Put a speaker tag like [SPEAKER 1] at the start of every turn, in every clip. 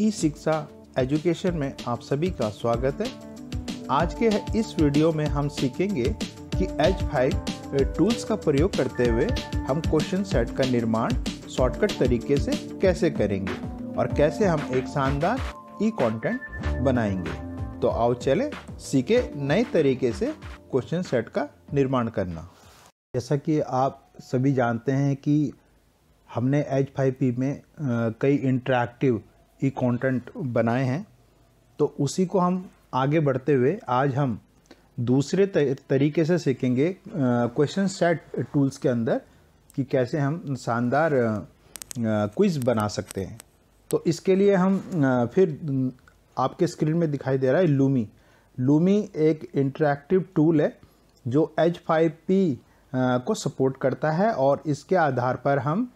[SPEAKER 1] ई शिक्षा एजुकेशन में आप सभी का स्वागत है आज के इस वीडियो में हम सीखेंगे कि एच फाइव टूल्स का प्रयोग करते हुए हम क्वेश्चन सेट का निर्माण शॉर्टकट तरीके से कैसे करेंगे और कैसे हम एक शानदार ई कंटेंट बनाएंगे तो आओ चले सीखे नए तरीके से क्वेश्चन सेट का निर्माण करना जैसा कि आप सभी जानते हैं कि हमने एच फाइव पी में कई इंटरेक्टिव ई कंटेंट बनाए हैं तो उसी को हम आगे बढ़ते हुए आज हम दूसरे तरीके से सीखेंगे क्वेश्चन सेट टूल्स के अंदर कि कैसे हम शानदार क्विज़ बना सकते हैं तो इसके लिए हम फिर आपके स्क्रीन में दिखाई दे रहा है लूमी लूमी एक इंटरेक्टिव टूल है जो एच फाइव पी को सपोर्ट करता है और इसके आधार पर हम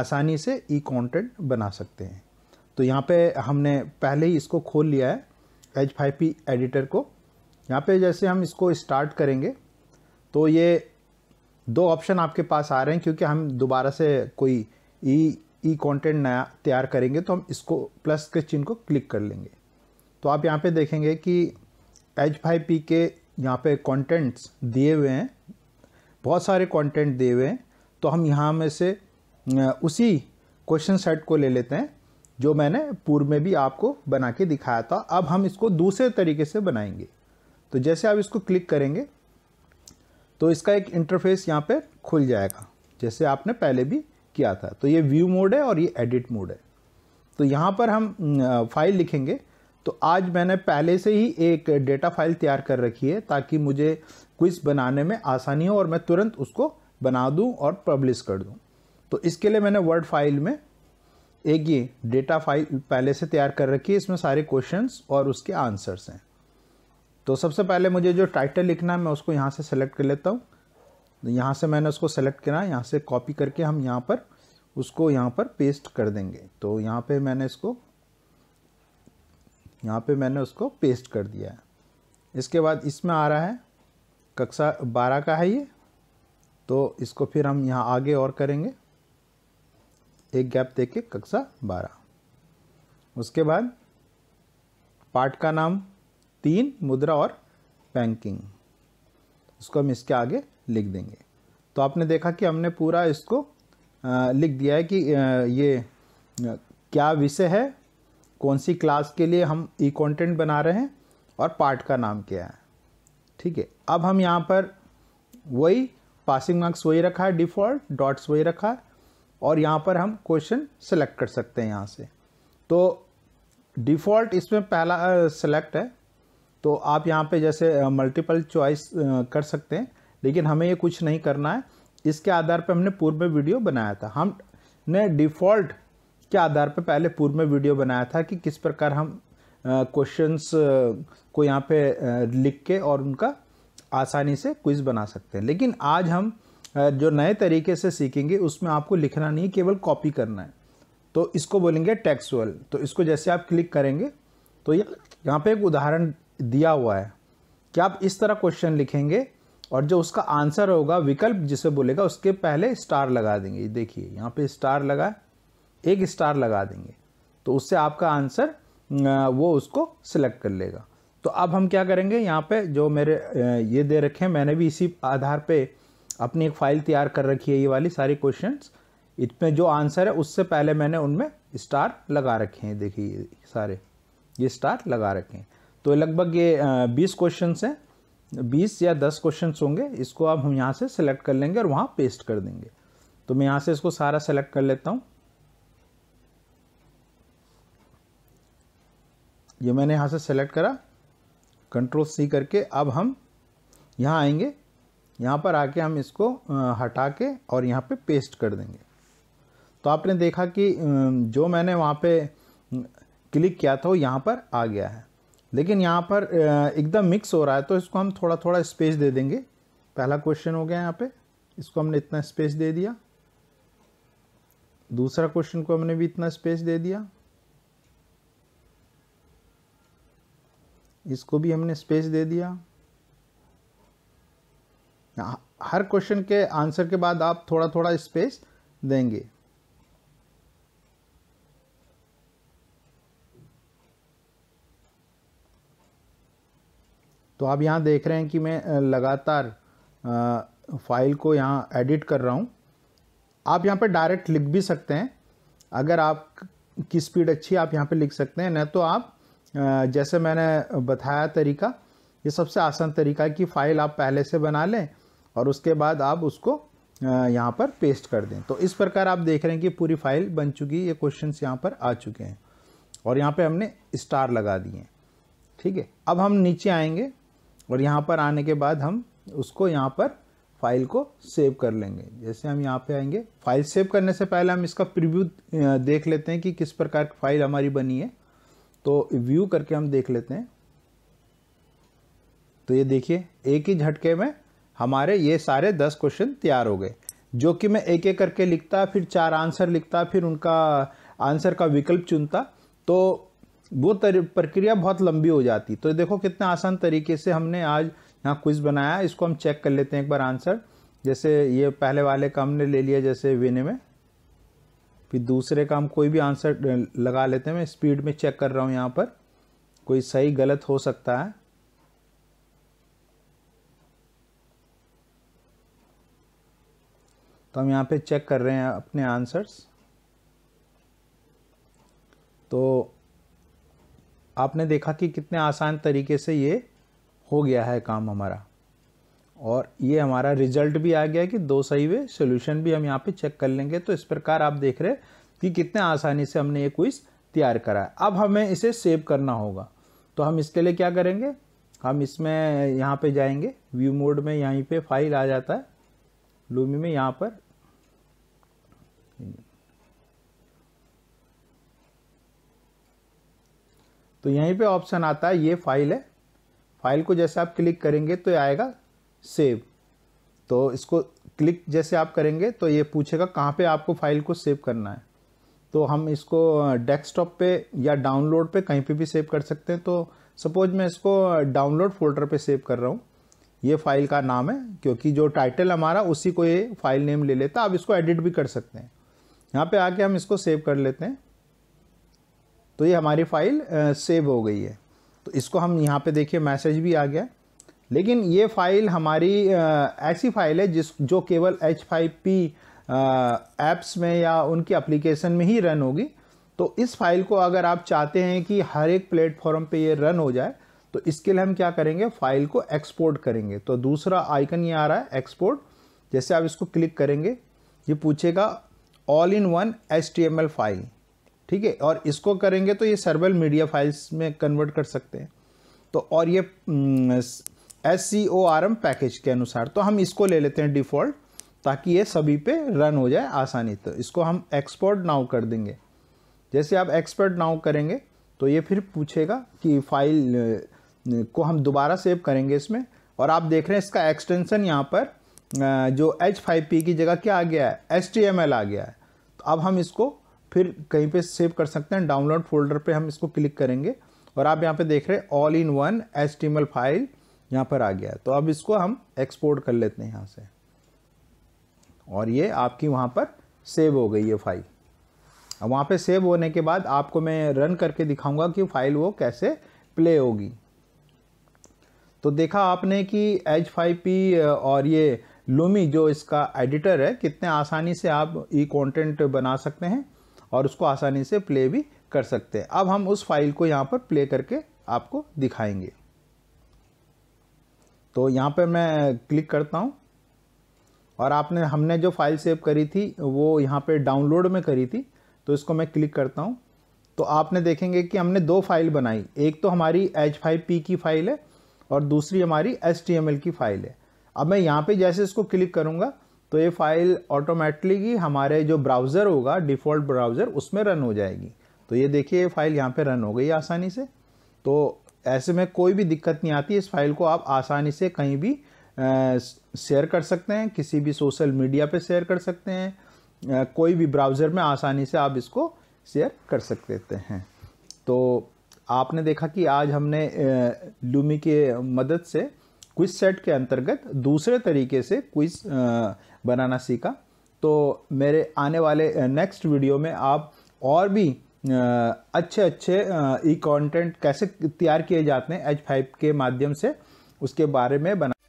[SPEAKER 1] आसानी से ई कंटेंट बना सकते हैं तो यहाँ पे हमने पहले ही इसको खोल लिया है एच फाइव पी एडिटर को यहाँ पे जैसे हम इसको स्टार्ट करेंगे तो ये दो ऑप्शन आपके पास आ रहे हैं क्योंकि हम दोबारा से कोई ई ई कंटेंट नया तैयार करेंगे तो हम इसको प्लस के चिन्ह को क्लिक कर लेंगे तो आप यहाँ पे देखेंगे कि एच फाइव पी के यहाँ पे कंटेंट्स दिए हुए हैं बहुत सारे कंटेंट दिए हुए हैं तो हम यहाँ में से उसी क्वेश्चन सेट को ले लेते हैं जो मैंने पूर्व में भी आपको बना के दिखाया था अब हम इसको दूसरे तरीके से बनाएंगे तो जैसे आप इसको क्लिक करेंगे तो इसका एक इंटरफेस यहाँ पर खुल जाएगा जैसे आपने पहले भी किया था तो ये व्यू मोड है और ये एडिट मोड है तो यहाँ पर हम फाइल लिखेंगे तो आज मैंने पहले से ही एक डेटा फाइल तैयार कर रखी है ताकि मुझे क्विज बनाने में आसानी हो और मैं तुरंत उसको बना दूं और पब्लिश कर दूं तो इसके लिए मैंने वर्ड फाइल में एक ये डेटा फाइल पहले से तैयार कर रखी है इसमें सारे क्वेश्चंस और उसके आंसर्स हैं तो सबसे पहले मुझे जो टाइटल लिखना है मैं उसको यहाँ से सेलेक्ट कर लेता हूँ तो यहाँ से मैंने उसको सेलेक्ट करा यहाँ से कॉपी करके हम यहाँ पर उसको यहाँ पर पेस्ट कर देंगे तो यहाँ पे मैंने इसको यहाँ पे मैंने उसको पेस्ट कर दिया है इसके बाद इसमें आ रहा है कक्षा बारह का है ये तो इसको फिर हम यहाँ आगे और करेंगे एक गैप दे के कक्षा बारह उसके बाद पार्ट का नाम तीन मुद्रा और बैंकिंग इसको हम इसके आगे लिख देंगे तो आपने देखा कि हमने पूरा इसको लिख दिया है कि ये क्या विषय है कौन सी क्लास के लिए हम ई कंटेंट बना रहे हैं और पार्ट का नाम क्या है ठीक है अब हम यहाँ पर वही पासिंग मार्क्स वही रखा है डिफ़ॉल्ट डॉट्स वही रखा है और यहाँ पर हम क्वेश्चन सेलेक्ट कर सकते हैं यहाँ से तो डिफ़ॉल्ट इसमें पहला सेलेक्ट है तो आप यहाँ पे जैसे मल्टीपल चॉइस कर सकते हैं लेकिन हमें ये कुछ नहीं करना है इसके आधार पर हमने पूर्व में वीडियो बनाया था हमने डिफ़ॉल्ट के आधार पर पहले पूर्व में वीडियो बनाया था कि किस प्रकार हम क्वेश्चंस को यहाँ पे लिख के और उनका आसानी से क्विज़ बना सकते हैं लेकिन आज हम जो नए तरीके से सीखेंगे उसमें आपको लिखना नहीं है केवल कॉपी करना है तो इसको बोलेंगे टेक्सुअल तो इसको जैसे आप क्लिक करेंगे तो यह यहाँ पे एक उदाहरण दिया हुआ है कि आप इस तरह क्वेश्चन लिखेंगे और जो उसका आंसर होगा विकल्प जिसे बोलेगा उसके पहले स्टार लगा देंगे देखिए यहाँ पे स्टार लगा एक स्टार लगा देंगे तो उससे आपका आंसर वो उसको सिलेक्ट कर लेगा तो अब हम क्या करेंगे यहाँ पे जो मेरे ये दे रखे हैं मैंने भी इसी आधार पे अपनी एक फ़ाइल तैयार कर रखी है ये वाली सारी क्वेश्चन इसमें जो आंसर है उससे पहले मैंने उनमें स्टार लगा रखे हैं देखिए ये सारे ये स्टार लगा रखे हैं तो लगभग ये बीस क्वेश्चन हैं बीस या दस क्वेश्चन होंगे इसको आप हम यहाँ से सेलेक्ट कर लेंगे और वहाँ पेस्ट कर देंगे तो मैं यहाँ से इसको सारा सेलेक्ट कर लेता हूँ ये मैंने यहाँ से सेलेक्ट करा कंट्रोल सी करके अब हम यहाँ आएंगे यहाँ पर आके हम इसको हटा के और यहाँ पे पेस्ट कर देंगे तो आपने देखा कि जो मैंने वहाँ पे क्लिक किया था वो यहाँ पर आ गया है लेकिन यहाँ पर एकदम मिक्स हो रहा है तो इसको हम थोड़ा थोड़ा स्पेस दे देंगे पहला क्वेश्चन हो गया यहाँ पे इसको हमने इतना स्पेस दे दिया दूसरा क्वेश्चन को हमने भी इतना स्पेस दे दिया इसको भी हमने स्पेस दे दिया हर क्वेश्चन के आंसर के बाद आप थोड़ा थोड़ा स्पेस देंगे तो आप यहां देख रहे हैं कि मैं लगातार फाइल को यहां एडिट कर रहा हूं आप यहां पर डायरेक्ट लिख भी सकते हैं अगर आप की स्पीड अच्छी आप यहां पर लिख सकते हैं न तो आप जैसे मैंने बताया तरीका ये सबसे आसान तरीका है कि फ़ाइल आप पहले से बना लें और उसके बाद आप उसको यहाँ पर पेस्ट कर दें तो इस प्रकार आप देख रहे हैं कि पूरी फाइल बन चुकी है ये क्वेश्चंस यहाँ पर आ चुके हैं और यहाँ पे हमने स्टार लगा दिए ठीक है अब हम नीचे आएंगे और यहाँ पर आने के बाद हम उसको यहाँ पर फाइल को सेव कर लेंगे जैसे हम यहाँ पे आएंगे फाइल सेव करने से पहले हम इसका प्रिव्यू देख लेते हैं कि किस प्रकार की फाइल हमारी बनी है तो व्यू करके हम देख लेते हैं तो ये देखिए एक ही झटके में हमारे ये सारे दस क्वेश्चन तैयार हो गए जो कि मैं एक एक करके लिखता फिर चार आंसर लिखता फिर उनका आंसर का विकल्प चुनता तो वो प्रक्रिया बहुत लंबी हो जाती तो देखो कितना आसान तरीके से हमने आज यहाँ क्विज बनाया इसको हम चेक कर लेते हैं एक बार आंसर जैसे ये पहले वाले का हमने ले लिया जैसे वेने में फिर दूसरे का हम कोई भी आंसर लगा लेते हैं मैं स्पीड में चेक कर रहा हूँ यहाँ पर कोई सही गलत हो सकता है तो हम यहाँ पे चेक कर रहे हैं अपने आंसर्स तो आपने देखा कि कितने आसान तरीके से ये हो गया है काम हमारा और ये हमारा रिजल्ट भी आ गया कि दो सही वे सोल्यूशन भी हम यहाँ पे चेक कर लेंगे तो इस प्रकार आप देख रहे कि कितने आसानी से हमने ये क्विज तैयार करा है अब हमें इसे सेव करना होगा तो हम इसके लिए क्या करेंगे हम इसमें यहाँ पे जाएंगे व्यू मोड में यहीं पे फाइल आ जाता है लूमी में यहाँ पर तो यहीं पे ऑप्शन आता है ये फाइल है फाइल को जैसे आप क्लिक करेंगे तो आएगा सेव तो इसको क्लिक जैसे आप करेंगे तो ये पूछेगा कहाँ पे आपको फाइल को सेव करना है तो हम इसको डेस्कटॉप पे या डाउनलोड पे कहीं पे भी सेव कर सकते हैं तो सपोज मैं इसको डाउनलोड फोल्डर पे सेव कर रहा हूँ ये फाइल का नाम है क्योंकि जो टाइटल हमारा उसी को ये फाइल नेम ले लेता आप इसको एडिट भी कर सकते हैं यहाँ पे आके हम इसको सेव कर लेते हैं तो ये हमारी फाइल सेव हो गई है तो इसको हम यहाँ पे देखिए मैसेज भी आ गया लेकिन ये फाइल हमारी आ, ऐसी फाइल है जिस जो केवल एच फाइव पी ऐप्स में या उनकी अप्लीकेशन में ही रन होगी तो इस फाइल को अगर आप चाहते हैं कि हर एक प्लेटफॉर्म पे ये रन हो जाए तो इसके लिए हम क्या करेंगे फाइल को एक्सपोर्ट करेंगे तो दूसरा आइकन ये आ रहा है एक्सपोर्ट जैसे आप इसको क्लिक करेंगे ये पूछेगा all in one L file ठीक है और इसको करेंगे तो ये सर्वल मीडिया फाइल्स में कन्वर्ट कर सकते हैं तो और ये S C O R M package के अनुसार तो हम इसको ले लेते हैं डिफ़ॉल्ट ताकि ये सभी पे रन हो जाए आसानी तो इसको हम एक्सपोर्ट नाउ कर देंगे जैसे आप एक्सपोर्ट नाउ करेंगे तो ये फिर पूछेगा कि फाइल को हम दोबारा सेव करेंगे इसमें और आप देख रहे हैं इसका एक्सटेंशन यहाँ पर जो एच फाइव पी की जगह क्या आ गया है एच टी एम एल आ गया है तो अब हम इसको फिर कहीं पे सेव कर सकते हैं डाउनलोड फोल्डर पे हम इसको क्लिक करेंगे और आप यहाँ पे देख रहे हैं all in one H T M L file यहाँ पर आ गया है तो अब इसको हम एक्सपोर्ट कर लेते हैं यहाँ से और ये आपकी वहाँ पर सेव हो गई ये फाइल अब वहाँ पर सेव होने के बाद आपको मैं रन करके दिखाऊँगा कि फाइल वो कैसे प्ले होगी तो देखा आपने कि पी और ये लूमी जो इसका एडिटर है कितने आसानी से आप ई कंटेंट बना सकते हैं और उसको आसानी से प्ले भी कर सकते हैं अब हम उस फाइल को यहाँ पर प्ले करके आपको दिखाएंगे तो यहाँ पर मैं क्लिक करता हूँ और आपने हमने जो फाइल सेव करी थी वो यहाँ पे डाउनलोड में करी थी तो इसको मैं क्लिक करता हूँ तो आपने देखेंगे कि हमने दो फाइल बनाई एक तो हमारी H5P की फाइल है और दूसरी हमारी एस की फ़ाइल है अब मैं यहाँ पे जैसे इसको क्लिक करूँगा तो ये फ़ाइल ऑटोमेटिकली हमारे जो ब्राउज़र होगा डिफ़ॉल्ट ब्राउज़र उसमें रन हो जाएगी तो ये देखिए ये फ़ाइल यहाँ पे रन हो गई आसानी से तो ऐसे में कोई भी दिक्कत नहीं आती इस फाइल को आप आसानी से कहीं भी शेयर कर सकते हैं किसी भी सोशल मीडिया पर शेयर कर सकते हैं कोई भी ब्राउज़र में आसानी से आप इसको शेयर कर सकते हैं तो आपने देखा कि आज हमने लूमी के मदद से क्विज सेट के अंतर्गत दूसरे तरीके से क्विज बनाना सीखा तो मेरे आने वाले नेक्स्ट वीडियो में आप और भी अच्छे अच्छे ई कंटेंट कैसे तैयार किए जाते हैं एच फाइव के माध्यम से उसके बारे में बना